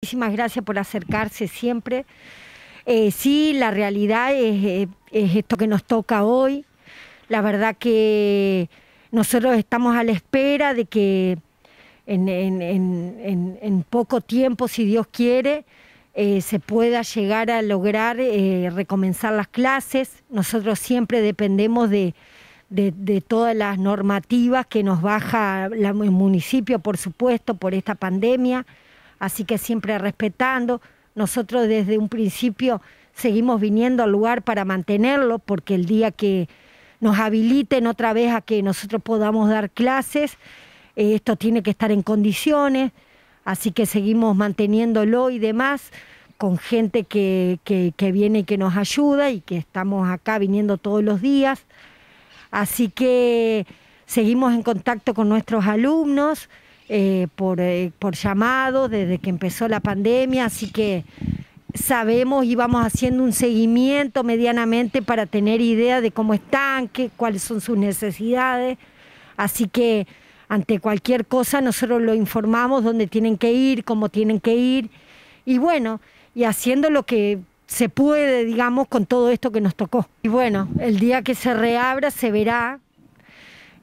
Muchísimas gracias por acercarse siempre. Eh, sí, la realidad eh, es, esto que nos toca hoy. La verdad que nosotros estamos a la espera de que en, poco tiempo, si Dios quiere, eh, se pueda llegar a lograr recomenzar las clases. Nosotros siempre dependemos de, todas las normativas que nos baja la, el municipio, por supuesto, por esta pandemia así que siempre respetando. Nosotros desde un principio seguimos viniendo al lugar para mantenerlo, porque el día que nos habiliten otra vez a que nosotros podamos dar clases, eh, esto tiene que estar en condiciones, así que seguimos manteniéndolo y demás con gente que, que, viene y que nos ayuda y que estamos acá viniendo todos los días. Así que seguimos en contacto con nuestros alumnos, eh, eh, por, llamado desde que empezó la pandemia, así que sabemos y vamos haciendo un seguimiento medianamente para tener idea de cómo están, cuáles son sus necesidades. Así que ante cualquier cosa nosotros lo informamos dónde tienen que ir, cómo tienen que ir y bueno, y haciendo lo que se puede, digamos, con todo esto que nos tocó. Y bueno, el día que se reabra se verá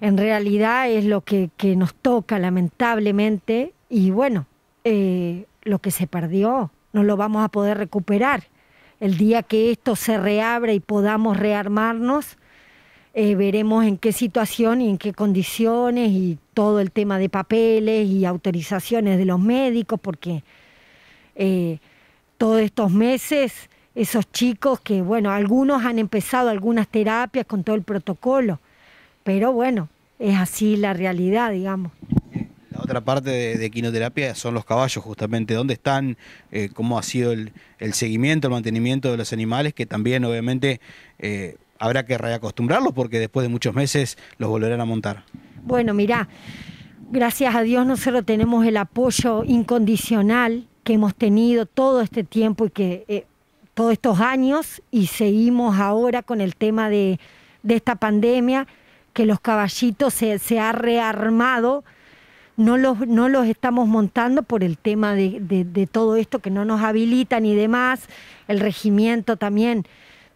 en realidad es lo que, nos toca lamentablemente y bueno, eh, lo que se perdió no lo vamos a poder recuperar. El día que esto se reabra y podamos rearmarnos, eh, veremos en qué situación y en qué condiciones y todo el tema de papeles y autorizaciones de los médicos, porque eh, todos estos meses esos chicos que, bueno, algunos han empezado algunas terapias con todo el protocolo, pero bueno, es así la realidad, digamos. La otra parte de, quinoterapia son los caballos, justamente. ¿Dónde están? Eh, ¿Cómo ha sido el, seguimiento, el mantenimiento de los animales? Que también, obviamente, eh, habrá que reacostumbrarlos porque después de muchos meses los volverán a montar. Bueno, mirá, gracias a Dios nosotros tenemos el apoyo incondicional que hemos tenido todo este tiempo y que eh, todos estos años y seguimos ahora con el tema de esta pandemia que los caballitos se, han ha rearmado. No los, no los, estamos montando por el tema de, todo esto que no nos habilitan y demás. El regimiento también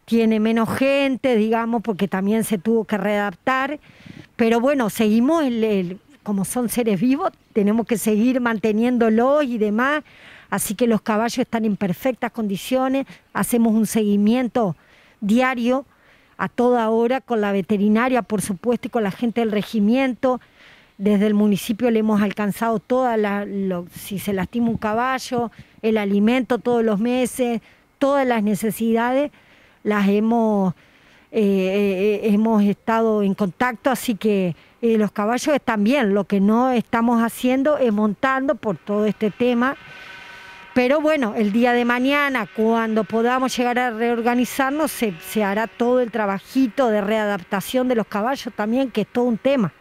tiene menos gente, digamos, porque también se tuvo que readaptar. Pero bueno, seguimos, como son seres vivos, tenemos que seguir manteniéndolos y demás. Así que los caballos están en perfectas condiciones, hacemos un seguimiento diario a toda hora con la veterinaria, por supuesto, y con la gente del regimiento. Desde el municipio le hemos alcanzado toda la, si se lastima un caballo, el alimento todos los meses, todas las necesidades las hemos, eh, eh, eh, hemos estado en contacto, así que los caballos están bien. Lo que no estamos haciendo es montando por todo este tema. Pero bueno, el día de mañana, cuando podamos llegar a reorganizarnos, se, hará todo el trabajito de readaptación de los caballos también, que es todo un tema.